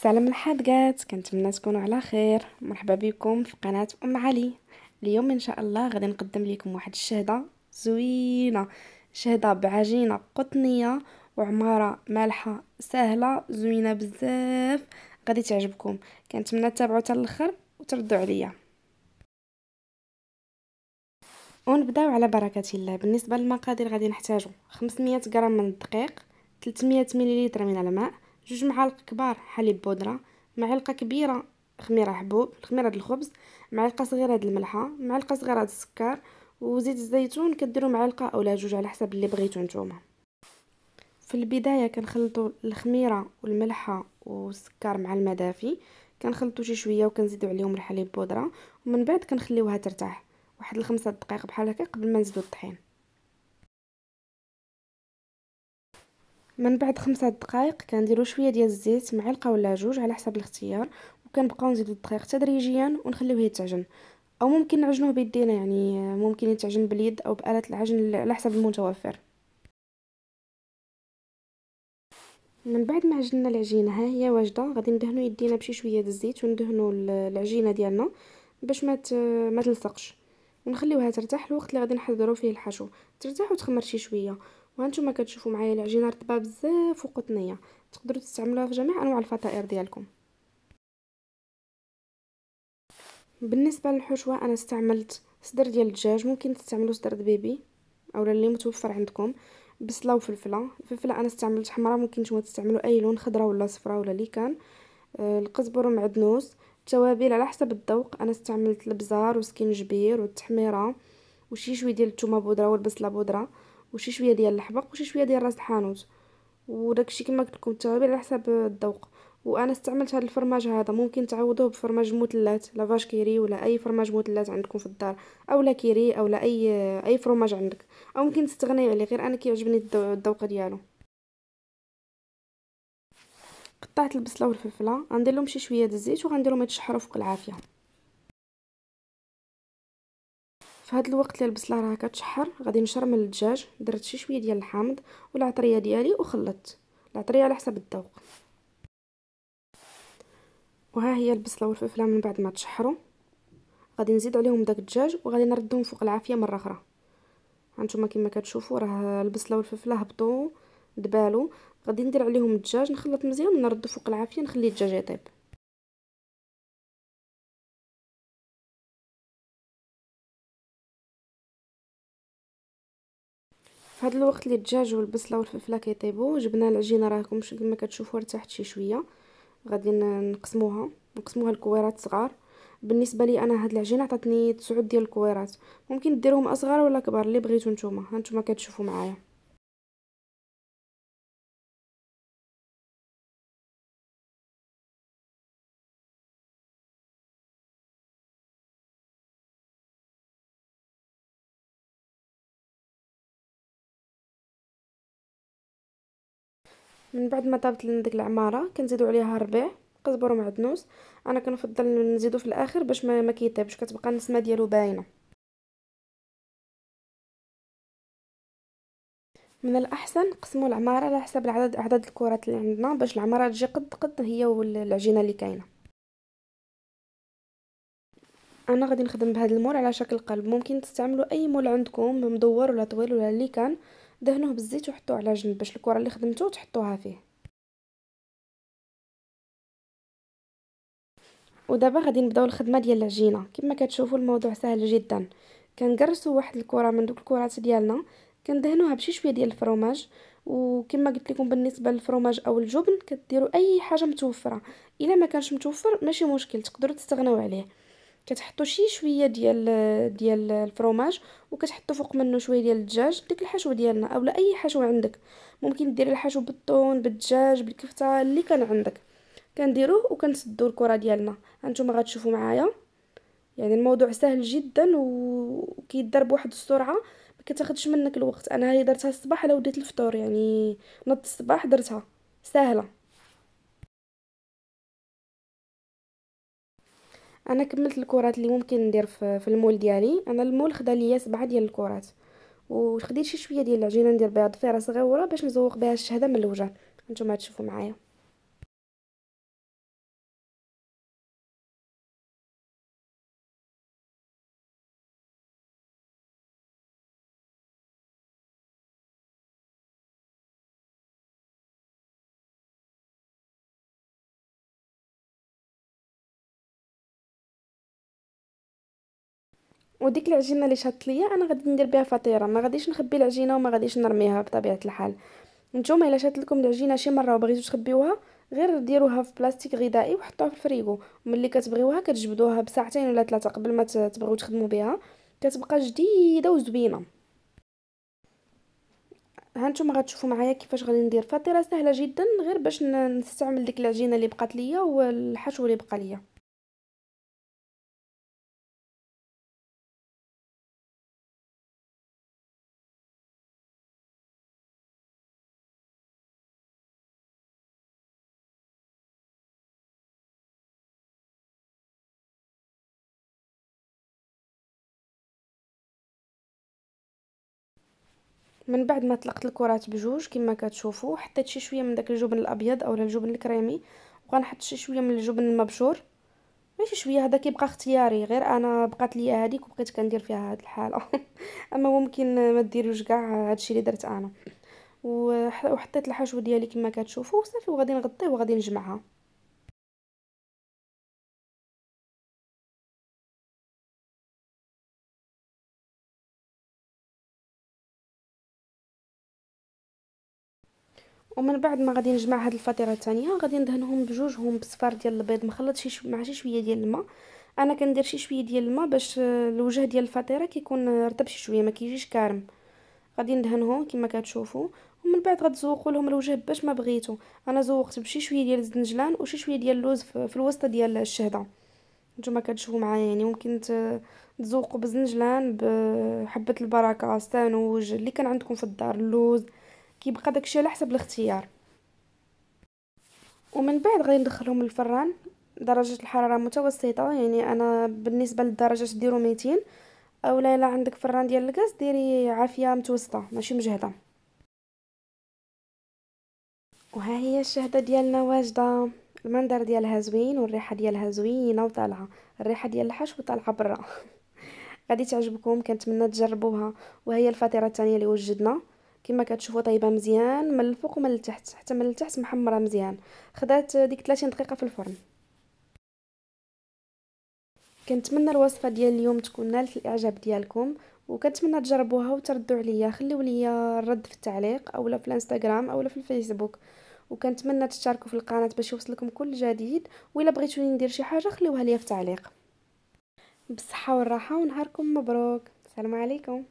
السلام الحادقات كنتمنى تكونوا على خير مرحبا بكم في قناه ام علي اليوم ان شاء الله غادي نقدم لكم واحد الشهده زوينه شهده بعجينه قطنيه وعماره مالحه سهله زوينه بزاف غادي تعجبكم كنتمنى تتابعوا حتى الاخر وتردوا عليا ونبداو على بركه الله بالنسبه للمقادير غادي نحتاجو 500 غرام من الدقيق 300 مليلتر من الماء جوج معالق كبار حليب بودره معلقه كبيره خميره حبوب خميرة د الخبز معلقه صغيره د الملحه معلقه صغيره د السكر وزيت الزيتون كديروا معلقه اولا جوج على حسب اللي بغيتو نتوما في البدايه كنخلطوا الخميره والملحه والسكر مع الماء دافي كنخلطوا شي شويه وكنزيدوا عليهم الحليب بودره ومن بعد كنخليوها ترتاح واحد الخمسة دقائق بحال هكا قبل ما نزيدو الطحين من بعد خمسة دقائق كنديرو شويه ديال الزيت معلقه ولا جوج على حسب الاختيار وكنبقاو نزيدو الدقيق تدريجيا ونخليوه يتعجن او ممكن نعجنوه بيدينا يعني ممكن يتعجن باليد او بآلة العجن على حسب المتوفر من بعد ما عجننا العجينه ها هي واجده غادي ندهنو يدينا بشي شويه ديال الزيت وندهنو العجينه ديالنا باش ما ما تلصقش ونخليوها ترتاح الوقت اللي غادي نحضروا فيه الحشو ترتاح وتخمر شي شويه وهانتوما كتشوفوا معايا العجينه رطبه بزاف وقطنيه تقدروا تستعملوها في جميع انواع الفطائر ديالكم بالنسبه للحشوه انا استعملت صدر ديال الدجاج ممكن تستعملوا صدر دبيبي اولا اللي متوفر عندكم بصله وفلفله الفلفله انا استعملت حمراء ممكن نتوما تستعملوا اي لون خضراء ولا صفراء ولا اللي كان آه، القزبر ومعدنوس التوابل على حسب الذوق انا استعملت البزار وسكينجبير والتحميره وشي شويه ديال الثومه بودره والبصله بودره وشي شويه ديال الحبق وشي شويه ديال راس الحانوت وداكشي كما قلت لكم التوابل على حساب الذوق وانا استعملت هذا الفرماج هذا ممكن تعوضوه بفرماج مثلث لافاش كيري ولا اي فرماج مثلث عندكم في الدار او لا كيري اولا اي اي فرماج عندك او ممكن تستغني عليه غير انا كيعجبني الذوق ديالو قطعت البصله والفلفله غندير لهم شي شويه د الزيت لهم يتشحروا فوق العافيه في هذا الوقت اللي البصله راه كتشحر غادي نشرمل الدجاج درت شي شويه ديال الحامض والعطريه ديالي وخلطت العطريه على حسب الذوق وها هي البصله والفلفله من بعد ما تشحروا غادي نزيد عليهم داك الدجاج وغادي نردهم فوق العافيه مره اخرى هانتوما كما كتشوفوا راه البصله والفلفله هبطوا دبالو غادي ندير عليهم الدجاج نخلط مزيان ونرد فوق العافيه نخلي الدجاج يطيب في هذا الوقت اللي الدجاج والبصله والفلفله كيطيبوا جبنا العجينه راكم كما كتشوفوا ارتاحت شي شويه غادي نقسموها نقسموها لكويرات صغار بالنسبه لي انا هاد العجينه عطاتني 9 ديال الكويرات ممكن ديروهم اصغر ولا كبار اللي بغيتو نتوما هانتوما كتشوفوا معايا من بعد ما طابت لنا ديك العماره كنزيدو عليها ربيع قزبر ومعدنوس انا كنفضل نزيدو في الاخر باش ما, ما كيطيبش كتبقى النسمه ديالو باينه من الاحسن نقسموا العماره على حسب العدد اعداد الكرات اللي عندنا باش العماره تجي قد قد هي والعجينه اللي كاينه انا غادي نخدم بهذا المول على شكل قلب ممكن تستعملوا اي مول عندكم مدور ولا طويل ولا اللي كان دهنوه بالزيت وحطوه على جنب باش الكره اللي خدمتو تحطوها فيه ودابا غادي نبداو الخدمه ديال العجينه كما كتشوفوا الموضوع سهل جدا كنقرصوا واحد الكره من دوك الكرات ديالنا كندهنوها بشي شويه ديال الفرماج وكما قلت لكم بالنسبه للفرماج او الجبن كديروا اي حاجه متوفره الا ما كانش متوفر ماشي مشكل تقدروا تستغناو عليه كتحطوا شي شويه ديال ديال الفرomage وكتحطوا فوق منه شويه ديال الدجاج ديك الحشوه ديالنا اولا اي حشوه عندك ممكن ديري الحشو بالطون بالدجاج بالكفته اللي كان عندك كنديروه وكنسدوا الكره ديالنا هانتوما غتشوفوا معايا يعني الموضوع سهل جدا وكيدار بواحد السرعه ما كتاخذش منك الوقت انا هي درتها الصباح على وديت الفطور يعني نط الصباح درتها سهله انا كملت الكرات اللي ممكن ندير في المول ديالي انا المول خدا ليا سبعة ديال الكرات وخديت شي شويه ديال العجينه ندير بها ضفيره صغيره باش نزوق بها الشهده من الوجه نتوما تشوفوا معايا وديك العجينه اللي شات ليا انا غادي ندير بها فطيره ما غاديش نخبي العجينه وما غاديش نرميها بطبيعه الحال نتوما الا شات لكم العجينه شي مره وبغيتو تخبيوها غير ديروها في بلاستيك غذائي وحطوها في الفريغو ملي كتبغيوها كتجبدوها بساعتين ولا ثلاثه قبل ما تبغيو تخدموا بها كتبقى جديده وزوينه هانتوما غتشوفوا معايا كيفاش غادي ندير فطيره سهله جدا غير باش نستعمل ديك العجينه اللي بقات ليا والحشو اللي بقى ليا من بعد ما طلقت الكرات بجوج كما كتشوفوا حطيت شي شويه من داك الجبن الابيض اولا الجبن الكريمي وغنحط شي شويه من الجبن المبشور ماشي شويه هذا كيبقى اختياري غير انا بقات ليا هذيك وبقيت كندير فيها هذه الحاله اما ممكن ما ديروش كاع هادشي اللي درت انا وحطيت الحشوه ديالي كما كتشوفوا وصافي وغادي نغطيه وغادي نجمعها ومن بعد ما غادي نجمع هاد الفطيره الثانيه غادي ندهنهم بجوجهم بصفار ديال البيض مخلط شي شو... مع شي شويه ديال الماء انا كندير شي شويه ديال الماء باش الوجه ديال الفطيره كيكون رطب شي شويه ما كيجيش كارم غادي ندهنهم كما كتشوفوا ومن بعد غتزوقوا لهم الوجه باش ما بغيتو انا زوقت بشي شويه ديال الزنجلان وشي شويه ديال اللوز في الوسط ديال الشهده نتوما كتشوفوا معايا يعني ممكن تزوقوا بزنجلان بحبه البركه السانوج اللي كان عندكم في الدار اللوز كيبقى داكشي على حسب الاختيار ومن بعد غادي ندخلهم الفران درجة الحرارة متوسطة يعني انا بالنسبة للدرجة ديرو 200 اولا الا عندك فران ديال الغاز ديري عافية متوسطة ماشي مجهدة وها هي الشهدة ديالنا واجدة المنظر ديالها زوين والريحة ديالها زوينة وطالعة الريحة ديال الحشو طالعة برا غادي تعجبكم كنتمنى تجربوها وهي الفطيرة الثانية اللي وجدنا كما كتشوفوا طايبه مزيان من الفوق ومن التحت حتى من التحت محمره مزيان خدات ديك 30 دقيقه في الفرن كنتمنى الوصفه ديال اليوم تكون نالت الاعجاب ديالكم وكنتمنى تجربوها وتردوا عليا خليو ليا الرد في التعليق اولا في الانستغرام اولا في الفيسبوك وكنتمنى تشتركوا في القناه باش يوصلكم كل جديد والا بغيتوني ندير شي حاجه خليوها ليا في تعليق بالصحه والراحه ونهاركم مبروك السلام عليكم